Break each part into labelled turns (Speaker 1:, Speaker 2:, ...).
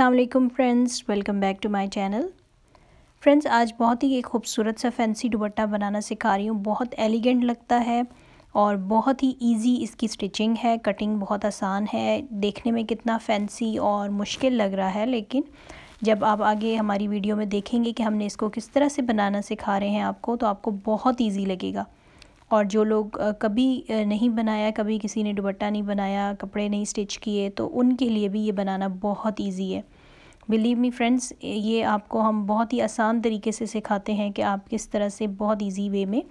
Speaker 1: अल्लाम friends welcome back to my channel friends आज बहुत ही एक खूबसूरत सा फैंसी दुबट्टा बनाना सिखा रही हूँ बहुत एलिगेंट लगता है और बहुत ही इजी इसकी स्टिचिंग है कटिंग बहुत आसान है देखने में कितना फैंसी और मुश्किल लग रहा है लेकिन जब आप आगे हमारी वीडियो में देखेंगे कि हमने इसको किस तरह से बनाना सिखा रहे हैं आपको तो आपको बहुत ईजी लगेगा और जो लोग कभी नहीं बनाया कभी किसी ने दुबट्टा नहीं बनाया कपड़े नहीं स्टिच किए तो उनके लिए भी ये बनाना बहुत ईजी है बिलीव मी फ्रेंड्स ये आपको हम बहुत ही आसान तरीके से सिखाते हैं कि आप किस तरह से बहुत ईजी वे में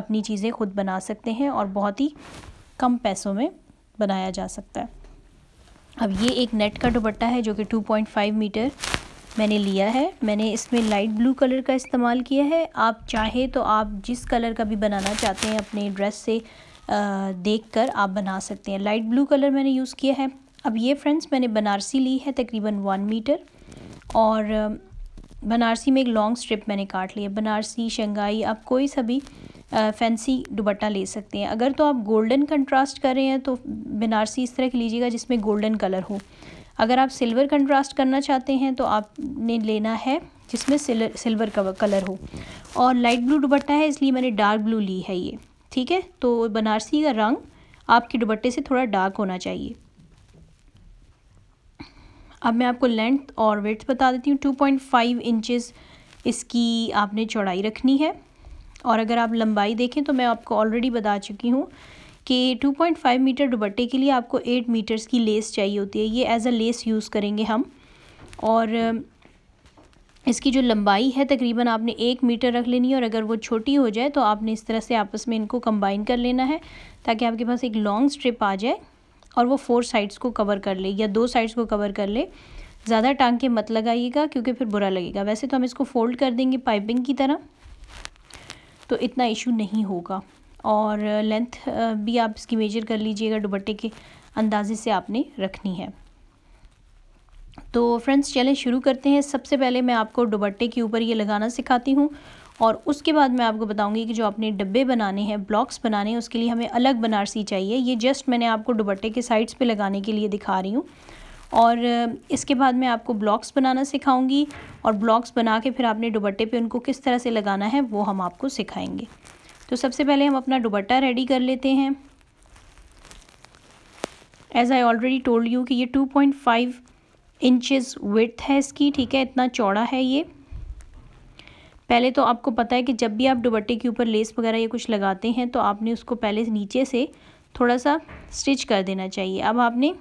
Speaker 1: अपनी चीज़ें खुद बना सकते हैं और बहुत ही कम पैसों में बनाया जा सकता है अब ये एक नेट का दुबट्टा है जो कि 2.5 मीटर मैंने लिया है मैंने इसमें लाइट ब्लू कलर का इस्तेमाल किया है आप चाहे तो आप जिस कलर का भी बनाना चाहते हैं अपने ड्रेस से देख कर आप बना सकते हैं लाइट ब्लू कलर मैंने यूज़ किया है अब ये फ्रेंड्स मैंने बनारसी ली है तकरीबन वन मीटर और बनारसी में एक लॉन्ग स्ट्रिप मैंने काट लिया बनारसी शंघाई आप कोई सा भी फैंसी दुपट्टा ले सकते हैं अगर तो आप गोल्डन कंट्रास्ट कर रहे हैं तो बनारसी इस तरह की लीजिएगा जिसमें गोल्डन कलर हो अगर आप सिल्वर कंट्रास्ट करना चाहते हैं तो आपने लेना है जिसमें सिल्वर सिल्वर कलर हो और लाइट ब्लू दुबट्टा है इसलिए मैंने डार्क ब्लू ली है ये ठीक है तो बनारसी का रंग आपके दुबट्टे से थोड़ा डार्क होना चाहिए अब मैं आपको लेंथ और वेट्स बता देती हूँ टू पॉइंट फाइव इंचज़ इसकी आपने चौड़ाई रखनी है और अगर आप लंबाई देखें तो मैं आपको ऑलरेडी बता चुकी हूँ कि 2.5 मीटर दुबट्टे के लिए आपको 8 मीटर्स की लेस चाहिए होती है ये एज अ लेस यूज़ करेंगे हम और इसकी जो लंबाई है तकरीबन आपने एक मीटर रख लेनी है और अगर वो छोटी हो जाए तो आपने इस तरह से आपस में इनको कंबाइन कर लेना है ताकि आपके पास एक लॉन्ग स्ट्रिप आ जाए और वो फोर साइड्स को कवर कर ले या दो साइड्स को कवर कर ले ज़्यादा टांग के मत लगाइएगा क्योंकि फिर बुरा लगेगा वैसे तो हम इसको फोल्ड कर देंगे पाइपिंग की तरह तो इतना इशू नहीं होगा और लेंथ भी आप इसकी मेजर कर लीजिएगा दुबट्टे के अंदाजे से आपने रखनी है तो फ्रेंड्स चलें शुरू करते हैं सबसे पहले मैं आपको दुबट्टे के ऊपर ये लगाना सिखाती हूँ और उसके बाद मैं आपको बताऊंगी कि जो आपने डब्बे बनाने हैं ब्लॉक्स बनाने हैं उसके लिए हमें अलग बनारसी चाहिए ये जस्ट मैंने आपको दुबट्टे के साइड्स पे लगाने के लिए दिखा रही हूँ और इसके बाद मैं आपको ब्लॉक्स बनाना सिखाऊंगी और ब्लॉक्स बना के फिर आपने दुबट्टे पे उनको किस तरह से लगाना है वो हम आपको सिखाएंगे तो सबसे पहले हम अपना दुबट्टा रेडी कर लेते हैं as I already told you कि ये 2.5 पॉइंट फाइव इंचज़ विथ है इसकी ठीक है इतना चौड़ा है ये पहले तो आपको पता है कि जब भी आप दुबट्टे के ऊपर लेस वगैरह ये कुछ लगाते हैं तो आपने उसको पहले नीचे से थोड़ा सा स्टिच कर देना चाहिए अब आपने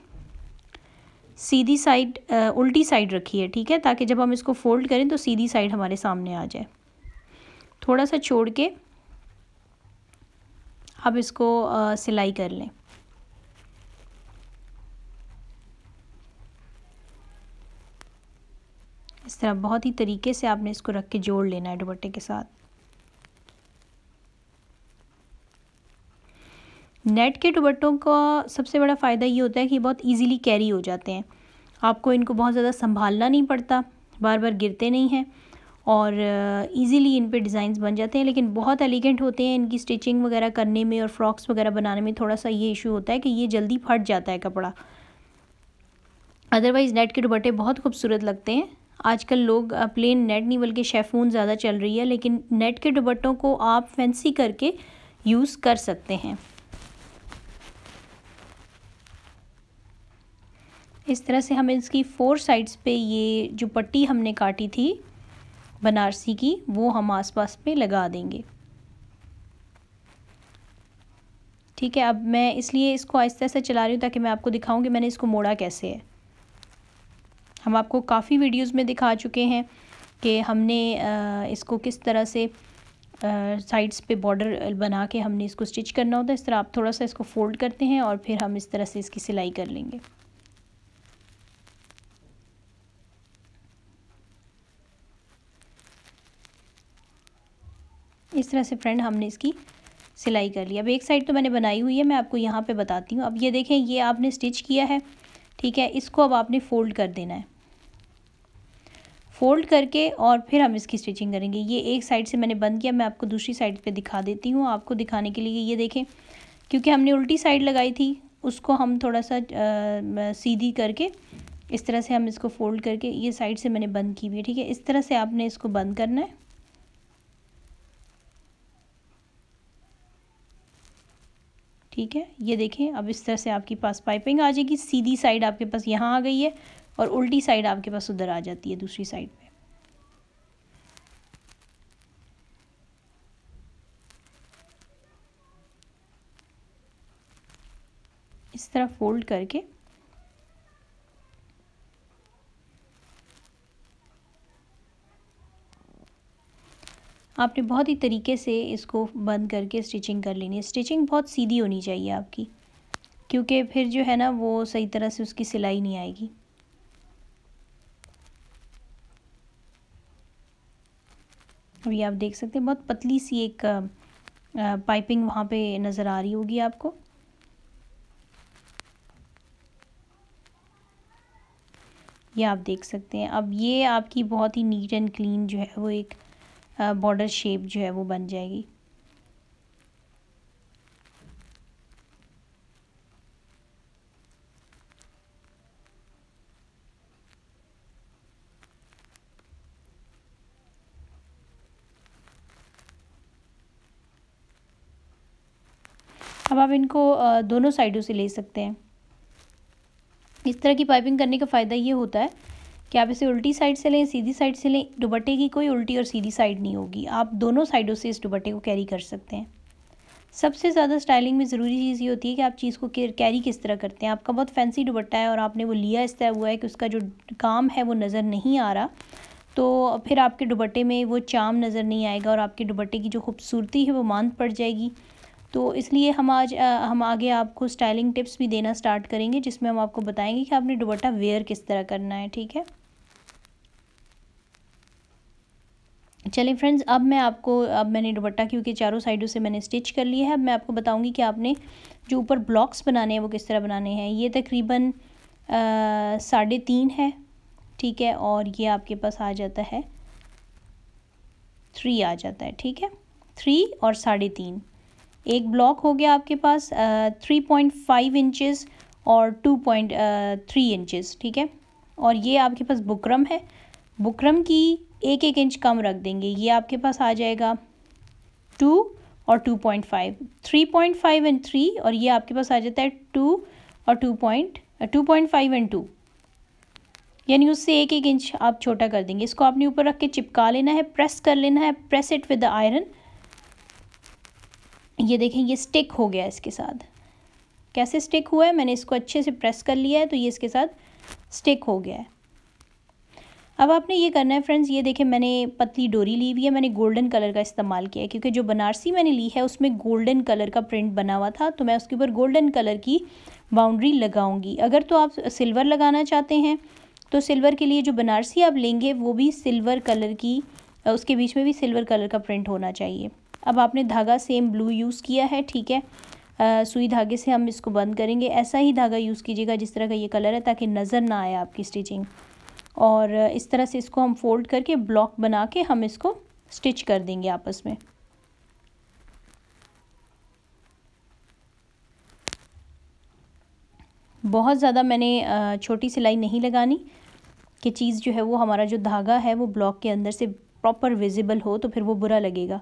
Speaker 1: सीधी साइड उल्टी साइड रखी है ठीक है ताकि जब हम इसको फोल्ड करें तो सीधी साइड हमारे सामने आ जाए थोड़ा सा छोड़ के अब इसको सिलाई कर लें इस तरह बहुत ही तरीके से आपने इसको रख के जोड़ लेना है दुपट्टे के साथ नेट के दुपट्टों का सबसे बड़ा फ़ायदा ये होता है कि बहुत इजीली कैरी हो जाते हैं आपको इनको बहुत ज़्यादा संभालना नहीं पड़ता बार बार गिरते नहीं हैं और इजीली uh, इन पे डिज़ाइंस बन जाते हैं लेकिन बहुत एलिगेंट होते हैं इनकी स्टिचिंग वगैरह करने में और फ्रॉक्स वगैरह बनाने में थोड़ा सा ये इशू होता है कि ये जल्दी फट जाता है कपड़ा अदरवाइज़ नेट के दुपट्टे बहुत खूबसूरत लगते हैं आजकल लोग प्लेन नेट नहीं बल्कि शेफून ज़्यादा चल रही है लेकिन नेट के दुपट्टों को आप फैंसी करके यूज़ कर सकते हैं इस तरह से हम इसकी फोर साइड्स पे ये जो पट्टी हमने काटी थी बनारसी की वो हम आसपास पे लगा देंगे ठीक है अब मैं इसलिए इसको आहिस्ता आहिस्ता चला रही हूँ ताकि मैं आपको दिखाऊँ कि मैंने इसको मोड़ा कैसे है हम आपको काफ़ी वीडियोस में दिखा चुके हैं कि हमने इसको किस तरह से साइड्स पे बॉर्डर बना के हमने इसको स्टिच करना होता है इस तरह आप थोड़ा सा इसको फोल्ड करते हैं और फिर हम इस तरह से इसकी सिलाई कर लेंगे इस तरह से फ्रेंड हमने इसकी सिलाई कर ली अब एक साइड तो मैंने बनाई हुई है मैं आपको यहाँ पे बताती हूँ अब ये देखें ये आपने स्टिच किया है ठीक है इसको अब आपने फ़ोल्ड कर देना है फ़ोल्ड करके और फिर हम इसकी स्टिचिंग करेंगे ये एक साइड से मैंने बंद किया मैं आपको दूसरी साइड पे दिखा देती हूँ आपको दिखाने के लिए ये देखें क्योंकि हमने उल्टी साइड लगाई थी उसको हम थोड़ा सा आ, सीधी करके इस तरह से हम इसको फ़ोल्ड करके ये साइड से मैंने बंद की हुई है ठीक है इस तरह से आपने इसको बंद करना है ठीक है ये देखें अब इस तरह से आपके पास पाइपिंग आ जाएगी सीधी साइड आपके पास यहाँ आ गई है और उल्टी साइड आपके पास उधर आ जाती है दूसरी साइड पे इस तरह फोल्ड करके आपने बहुत ही तरीके से इसको बंद करके स्टिचिंग कर लेनी है स्टिचिंग बहुत सीधी होनी चाहिए आपकी क्योंकि फिर जो है ना वो सही तरह से उसकी सिलाई नहीं आएगी अभी आप देख सकते हैं बहुत पतली सी एक पाइपिंग वहाँ पे नज़र आ रही होगी आपको ये आप देख सकते हैं अब ये आपकी बहुत ही नीट एंड क्लीन जो है वो एक बॉर्डर शेप जो है वो बन जाएगी अब आप इनको दोनों साइडों से ले सकते हैं इस तरह की पाइपिंग करने का फ़ायदा ये होता है कि आप इसे उल्टी साइड से लें सीधी साइड से लें दुबट्टे की कोई उल्टी और सीधी साइड नहीं होगी आप दोनों साइडों से इस दुबट्टे को कैरी कर सकते हैं सबसे ज़्यादा स्टाइलिंग में ज़रूरी चीज़ ये होती है कि आप चीज़ को कैरी किस तरह करते हैं आपका बहुत फैंसी दुबट्टा है और आपने वो लिया इस तरह हुआ है कि उसका जो काम है वो नज़र नहीं आ रहा तो फिर आपके दुबट्टे में वो चाम नज़र नहीं आएगा और आपके दुबट्टे की जो खूबसूरती है वो मांद पड़ जाएगी तो इसलिए हम आज हम आगे आपको स्टाइलिंग टिप्स भी देना स्टार्ट करेंगे जिसमें हम आपको बताएंगे कि आपने दुबट्टा वेयर किस तरह करना है ठीक है चलिए फ्रेंड्स अब मैं आपको अब मैंने दुपट्टा क्योंकि चारों साइडों से मैंने स्टिच कर लिया है अब मैं आपको बताऊंगी कि आपने जो ऊपर ब्लॉक्स बनाने हैं वो किस तरह बनाने हैं ये तकरीबन साढ़े तीन है ठीक है और ये आपके पास आ जाता है थ्री आ जाता है ठीक है थ्री और साढ़े तीन एक ब्लॉक हो गया आपके पास थ्री पॉइंट फाइव इंचज़ और टू पॉइंट थ्री इंचज़ ठीक है और ये आपके पास बुकरम है बुकरम की एक एक इंच कम रख देंगे ये आपके पास आ जाएगा टू और two point five three point five and three और ये आपके पास आ जाता है टू और two point two point five and two यानी उससे एक एक इंच आप छोटा कर देंगे इसको आपने ऊपर रख के चिपका लेना है प्रेस कर लेना है press it with the iron ये देखें ये स्टिक हो गया इसके साथ कैसे स्टिक हुआ है मैंने इसको अच्छे से प्रेस कर लिया है तो ये इसके साथ स्टिक हो गया है अब आपने ये करना है फ्रेंड्स ये देखें मैंने पतली डोरी ली हुई है मैंने गोल्डन कलर का इस्तेमाल किया है क्योंकि जो बनारसी मैंने ली है उसमें गोल्डन कलर का प्रिंट बना हुआ था तो मैं उसके ऊपर गोल्डन कलर की बाउंड्री लगाऊंगी अगर तो आप सिल्वर लगाना चाहते हैं तो सिल्वर के लिए जो बनारसी आप लेंगे वो भी सिल्वर कलर की उसके बीच में भी सिल्वर कलर का प्रिंट होना चाहिए अब आपने धागा सेम ब्लू यूज़ किया है ठीक है आ, सुई धागे से हम इसको बंद करेंगे ऐसा ही धागा यूज़ कीजिएगा जिस तरह का ये कलर है ताकि नज़र ना आए आपकी स्टिचिंग और इस तरह से इसको हम फोल्ड करके ब्लॉक बना के हम इसको स्टिच कर देंगे आपस में बहुत ज़्यादा मैंने छोटी सिलाई नहीं लगानी कि चीज़ जो है वो हमारा जो धागा है वो ब्लॉक के अंदर से प्रॉपर विजिबल हो तो फिर वो बुरा लगेगा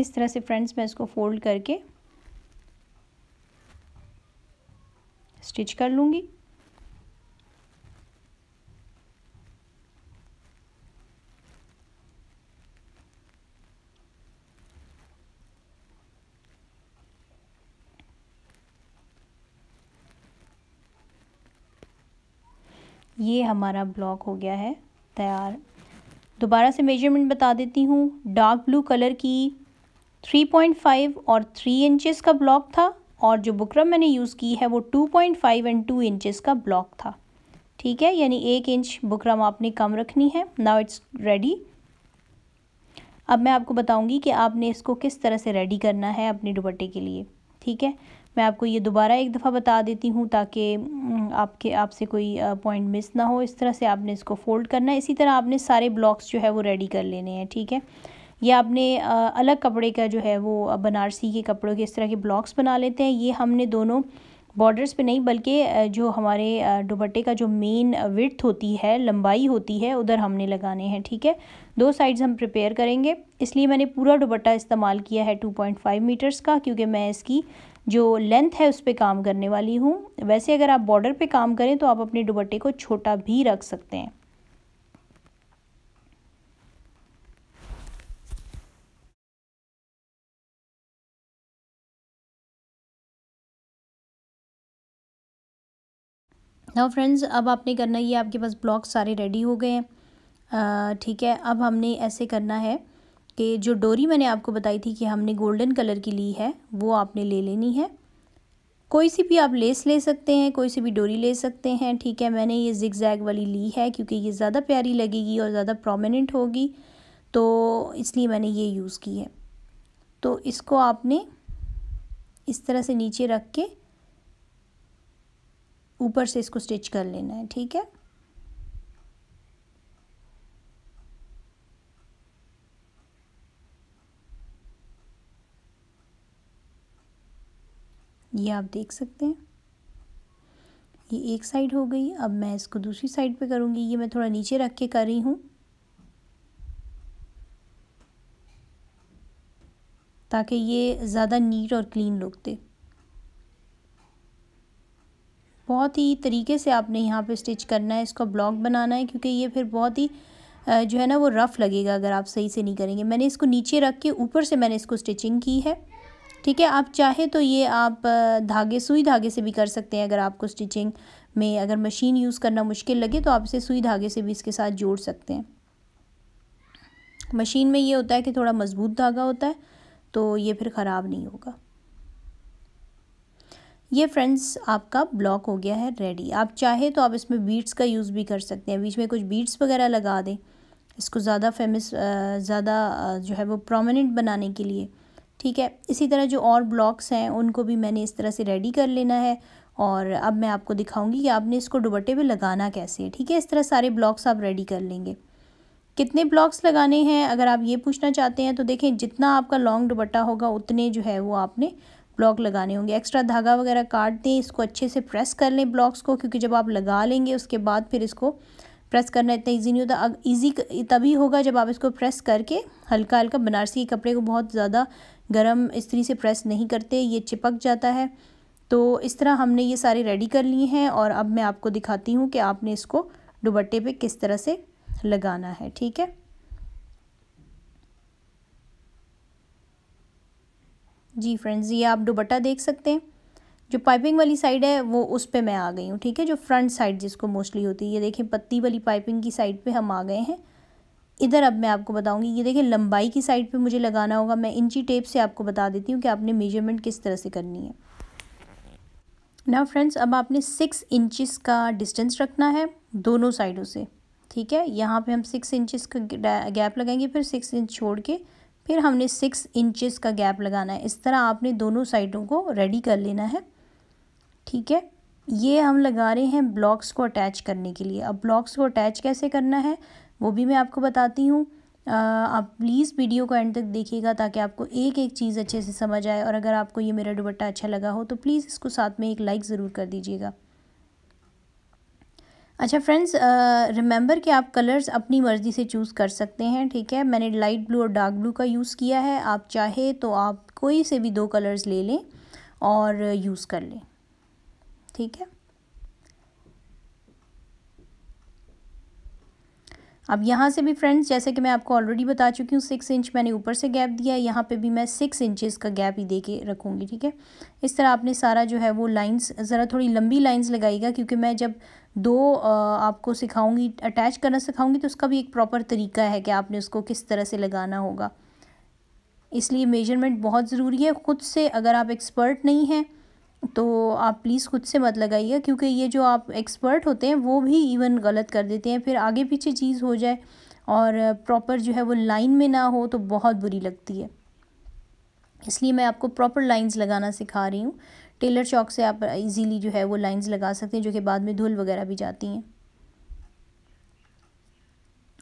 Speaker 1: इस तरह से फ्रेंड्स मैं इसको फोल्ड करके स्टिच कर लूँगी ये हमारा ब्लॉक हो गया है तैयार दोबारा से मेजरमेंट बता देती हूँ डार्क ब्लू कलर की 3.5 और 3 इंचेस का ब्लॉक था और जो बुकरम मैंने यूज़ की है वो 2.5 एंड 2 इंचेस का ब्लॉक था ठीक है यानी एक इंच बुकरम आपने कम रखनी है नाउ इट्स रेडी अब मैं आपको बताऊंगी कि आपने इसको किस तरह से रेडी करना है अपने दुपट्टे के लिए ठीक है मैं आपको ये दोबारा एक दफ़ा बता देती हूँ ताकि हम्म, आपके आपसे कोई पॉइंट मिस ना हो इस तरह से आपने इसको फोल्ड करना है इसी तरह आपने सारे ब्लॉक्स जो है वो रेडी कर लेने हैं ठीक है या आपने अलग कपड़े का जो है वो बनारसी के कपड़ों के इस तरह के ब्लॉक्स बना लेते हैं ये हमने दोनों बॉर्डर्स पे नहीं बल्कि जो हमारे दुपट्टे का जो मेन विथ होती है लंबाई होती है उधर हमने लगाने हैं ठीक है दो साइड्स हम प्रिपेयर करेंगे इसलिए मैंने पूरा दुपट्टा इस्तेमाल किया है 2.5 मीटर्स का क्योंकि मैं इसकी जो लेंथ है उस पर काम करने वाली हूँ वैसे अगर आप बॉर्डर पे काम करें तो आप अपने दुपट्टे को छोटा भी रख सकते हैं ना फ्रेंड्स अब आपने करना ये आपके पास ब्लॉक सारे रेडी हो गए हैं ठीक है अब हमने ऐसे करना है कि जो डोरी मैंने आपको बताई थी कि हमने गोल्डन कलर की ली है वो आपने ले लेनी है कोई सी भी आप लेस ले सकते हैं कोई सी भी डोरी ले सकते हैं ठीक है मैंने ये जिग जैग वाली ली है क्योंकि ये ज़्यादा प्यारी लगेगी और ज़्यादा प्रोमिनेंट होगी तो इसलिए मैंने ये यूज़ की है तो इसको आपने इस तरह से नीचे रख के ऊपर से इसको स्टिच कर लेना है ठीक है ये आप देख सकते हैं ये एक साइड हो गई अब मैं इसको दूसरी साइड पे करूँगी ये मैं थोड़ा नीचे रख के कर रही हूँ ताकि ये ज़्यादा नीट और क्लीन लुक दे बहुत ही तरीके से आपने यहाँ पे स्टिच करना है इसका ब्लॉक बनाना है क्योंकि ये फिर बहुत ही जो है ना वो रफ़ लगेगा अगर आप सही से नहीं करेंगे मैंने इसको नीचे रख के ऊपर से मैंने इसको स्टिचिंग की है ठीक है आप चाहे तो ये आप धागे सुई धागे से भी कर सकते हैं अगर आपको स्टिचिंग में अगर मशीन यूज़ करना मुश्किल लगे तो आप इसे सुई धागे से भी इसके साथ जोड़ सकते हैं मशीन में ये होता है कि थोड़ा मज़बूत धागा होता है तो ये फिर ख़राब नहीं होगा ये फ्रेंड्स आपका ब्लॉक हो गया है रेडी आप चाहे तो आप इसमें बीट्स का यूज़ भी कर सकते हैं बीच में कुछ बीट्स वगैरह लगा दें इसको ज़्यादा फेमस ज़्यादा जो है वो प्रोमिनेंट बनाने के लिए ठीक है इसी तरह जो और ब्लॉक्स हैं उनको भी मैंने इस तरह से रेडी कर लेना है और अब मैं आपको दिखाऊंगी कि आपने इसको दुबट्टे पे लगाना कैसे है ठीक है इस तरह सारे ब्लॉक्स आप रेडी कर लेंगे कितने ब्लॉक्स लगाने हैं अगर आप ये पूछना चाहते हैं तो देखें जितना आपका लॉन्ग दुबट्टा होगा उतने जो है वो आपने ब्लॉक लगाने होंगे एक्स्ट्रा धागा वगैरह काट दें इसको अच्छे से प्रेस कर लें ब्लॉक्स को क्योंकि जब आप लगा लेंगे उसके बाद फिर इसको प्रेस करना इतना ईजी नहीं होता ईजी तभी होगा जब आप इसको प्रेस करके हल्का हल्का बनारसी के कपड़े को बहुत ज़्यादा गर्म इस्त्री से प्रेस नहीं करते ये चिपक जाता है तो इस तरह हमने ये सारे रेडी कर लिए हैं और अब मैं आपको दिखाती हूँ कि आपने इसको दुबट्टे पे किस तरह से लगाना है ठीक है जी फ्रेंड्स ये आप दुबट्टा देख सकते हैं जो पाइपिंग वाली साइड है वो उस पर मैं आ गई हूँ ठीक है जो फ्रंट साइड जिसको मोस्टली होती है ये देखें पत्ती वाली पाइपिंग की साइड पे हम आ गए हैं इधर अब मैं आपको बताऊंगी ये देखें लंबाई की साइड पे मुझे लगाना होगा मैं इंची टेप से आपको बता देती हूँ कि आपने मेजरमेंट किस तरह से करनी है ना फ्रेंड्स अब आपने सिक्स इंचिस का डिस्टेंस रखना है दोनों साइडों से ठीक है यहाँ पे हम सिक्स इंचिस का गैप लगाएंगे फिर सिक्स इंच छोड़ के फिर हमने सिक्स इंचेस का गैप लगाना है इस तरह आपने दोनों साइडों को रेडी कर लेना है ठीक है ये हम लगा रहे हैं ब्लॉक्स को अटैच करने के लिए अब ब्लॉक्स को अटैच कैसे करना है वो भी मैं आपको बताती हूँ आप प्लीज़ वीडियो को एंड तक देखिएगा ताकि आपको एक एक चीज़ अच्छे से समझ आए और अगर आपको ये मेरा दुपट्टा अच्छा लगा हो तो प्लीज़ इसको साथ में एक लाइक ज़रूर कर दीजिएगा अच्छा फ्रेंड्स रिमेंबर कि आप कलर्स अपनी मर्ज़ी से चूज़ कर सकते हैं ठीक है मैंने लाइट ब्लू और डार्क ब्लू का यूज़ किया है आप चाहे तो आप कोई से भी दो कलर्स ले लें और यूज़ कर लें ठीक है अब यहाँ से भी फ्रेंड्स जैसे कि मैं आपको ऑलरेडी बता चुकी हूँ सिक्स इंच मैंने ऊपर से गैप दिया है यहाँ पे भी मैं सिक्स इंचेस का गैप ही दे के रखूँगी ठीक है इस तरह आपने सारा जो है वो लाइंस ज़रा थोड़ी लंबी लाइंस लगाइएगा क्योंकि मैं जब दो आपको सिखाऊंगी अटैच करना सिखाऊंगी तो उसका भी एक प्रॉपर तरीका है कि आपने उसको किस तरह से लगाना होगा इसलिए मेजरमेंट बहुत ज़रूरी है ख़ुद से अगर आप एक्सपर्ट नहीं हैं तो आप प्लीज़ खुद से मत लगाइए क्योंकि ये जो आप एक्सपर्ट होते हैं वो भी इवन गलत कर देते हैं फिर आगे पीछे चीज़ हो जाए और प्रॉपर जो है वो लाइन में ना हो तो बहुत बुरी लगती है इसलिए मैं आपको प्रॉपर लाइंस लगाना सिखा रही हूँ टेलर चौक से आप इजीली जो है वो लाइंस लगा सकते हैं जो कि बाद में धुल वगैरह भी जाती हैं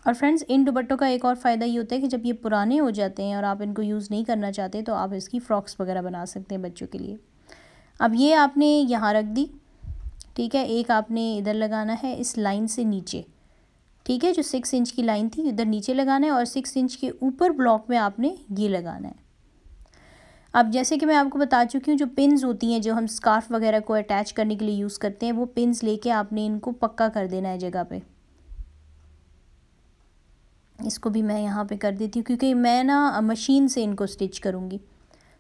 Speaker 1: और फ्रेंड्स इन दुपट्टों का एक और फ़ायदा ये होता है कि जब ये पुराने हो जाते हैं और आप इनको यूज़ नहीं करना चाहते तो आप इसकी फ़्रॉक्स वगैरह बना सकते हैं बच्चों के लिए अब ये आपने यहाँ रख दी ठीक है एक आपने इधर लगाना है इस लाइन से नीचे ठीक है जो सिक्स इंच की लाइन थी इधर नीचे लगाना है और सिक्स इंच के ऊपर ब्लॉक में आपने ये लगाना है अब जैसे कि मैं आपको बता चुकी हूँ जो पिन्स होती हैं जो हम स्कार्फ वगैरह को अटैच करने के लिए यूज़ करते हैं वो पिन्स लेके आपने इनको पक्का कर देना है जगह पे इसको भी मैं यहाँ पे कर देती हूँ क्योंकि मैं ना मशीन से इनको स्टिच करूँगी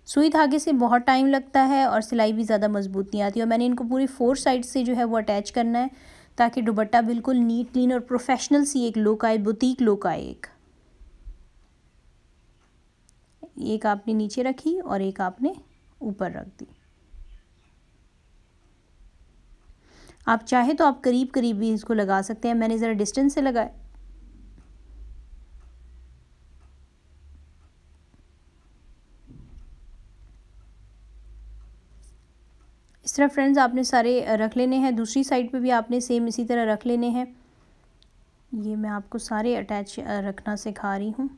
Speaker 1: सुई धागे से बहुत टाइम लगता है और सिलाई भी ज़्यादा मजबूत नहीं आती और मैंने इनको पूरी फोर साइड से जो है वो अटैच करना है ताकि दुबट्टा बिल्कुल नीट क्लीन और प्रोफेशनल सी एक लुक आए बुटीक लुक आए एक एक आपने नीचे रखी और एक आपने ऊपर रख दी आप चाहे तो आप करीब करीब भी इसको लगा सकते हैं मैंने ज़रा डिस्टेंस से लगाया तरह फ्रेंड्स आपने सारे रख लेने हैं दूसरी साइड पे भी आपने सेम इसी तरह रख लेने हैं ये मैं आपको सारे अटैच रखना सिखा रही हूँ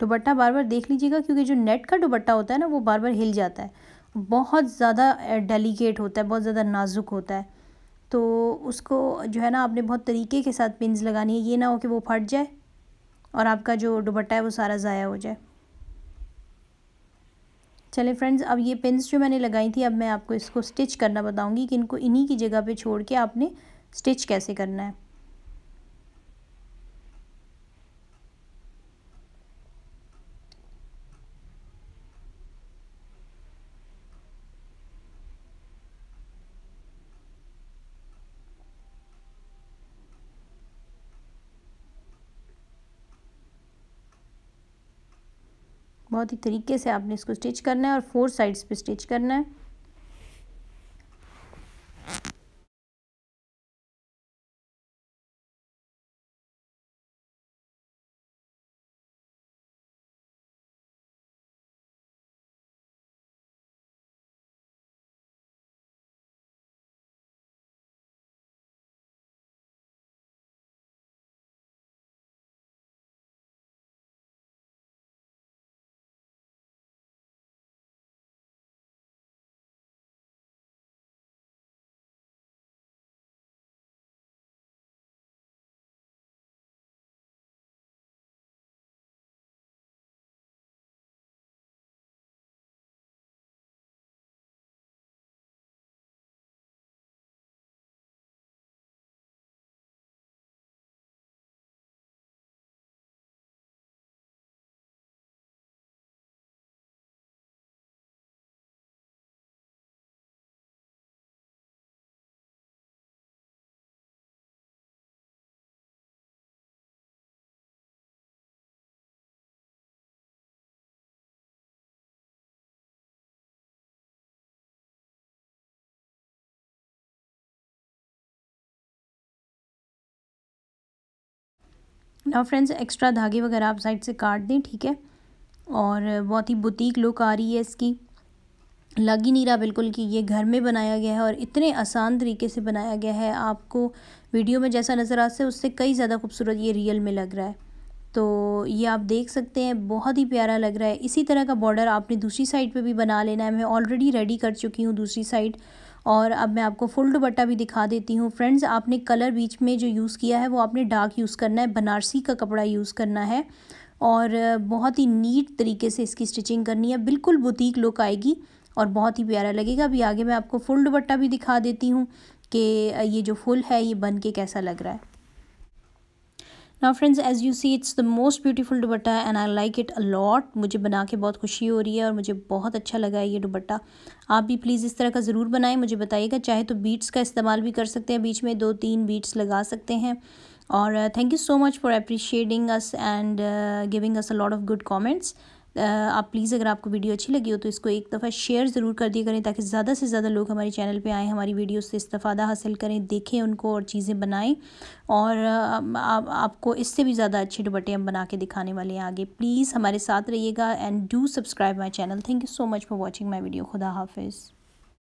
Speaker 1: दुपट्टा बार बार देख लीजिएगा क्योंकि जो नेट का दुबट्टा होता है ना वो बार बार हिल जाता है बहुत ज़्यादा डेलीकेट होता है बहुत ज़्यादा नाजुक होता है तो उसको जो है ना आपने बहुत तरीके के साथ पिंस लगानी है ये ना हो कि वो फट जाए और आपका जो दुपट्टा है वो सारा ज़ाया हो जाए चले फ्रेंड्स अब ये पिंस जो मैंने लगाई थी अब मैं आपको इसको स्टिच करना बताऊंगी कि इनको इन्हीं की जगह पे छोड़ के आपने स्टिच कैसे करना है बहुत ही तरीके से आपने इसको स्टिच करना है और फोर साइड्स पे स्टिच करना है ना फ्रेंड्स एक्स्ट्रा धागे वगैरह आप साइड से काट दें ठीक है और बहुत ही बुटीक लुक आ रही है इसकी लग ही नहीं रहा बिल्कुल कि ये घर में बनाया गया है और इतने आसान तरीके से बनाया गया है आपको वीडियो में जैसा नज़र आता है उससे कई ज़्यादा खूबसूरत ये रियल में लग रहा है तो ये आप देख सकते हैं बहुत ही प्यारा लग रहा है इसी तरह का बॉर्डर आपने दूसरी साइड पे भी बना लेना है मैं ऑलरेडी रेडी कर चुकी हूँ दूसरी साइड और अब मैं आपको फुल दुपट्टा भी दिखा देती हूँ फ्रेंड्स आपने कलर बीच में जो यूज़ किया है वो आपने डार्क यूज़ करना है बनारसी का कपड़ा यूज़ करना है और बहुत ही नीट तरीके से इसकी स्टिचिंग करनी है बिल्कुल बुटीक लुक आएगी और बहुत ही प्यारा लगेगा अभी आगे मैं आपको फुल दुपट्टा भी दिखा देती हूँ कि ये जो फुल है ये बन के कैसा लग रहा है ना friends as you see it's the most beautiful dupatta and I like it a lot मुझे बना के बहुत खुशी हो रही है और मुझे बहुत अच्छा लगा है ये दुबट्टा आप भी प्लीज़ इस तरह का ज़रूर बनाएं मुझे बताइएगा चाहे तो बीट्स का इस्तेमाल भी कर सकते हैं बीच में दो तीन बीट्स लगा सकते हैं और thank you so much for appreciating us and giving us a lot of good comments आप प्लीज़ अगर आपको वीडियो अच्छी लगी हो तो इसको एक दफ़ा शेयर ज़रूर कर दिया करें ताकि ज़्यादा से ज़्यादा लोग हमारे चैनल पर आएँ हमारी वीडियो से इस्तादा हासिल करें देखें उनको और चीज़ें बनाएँ और आप, आपको इससे भी ज़्यादा अच्छे दुपट्टे हम बना के दिखाने वाले हैं आगे प्लीज़ हमारे साथ रहिएगा and do subscribe my channel thank you so much for watching my video खुदा हाफिज़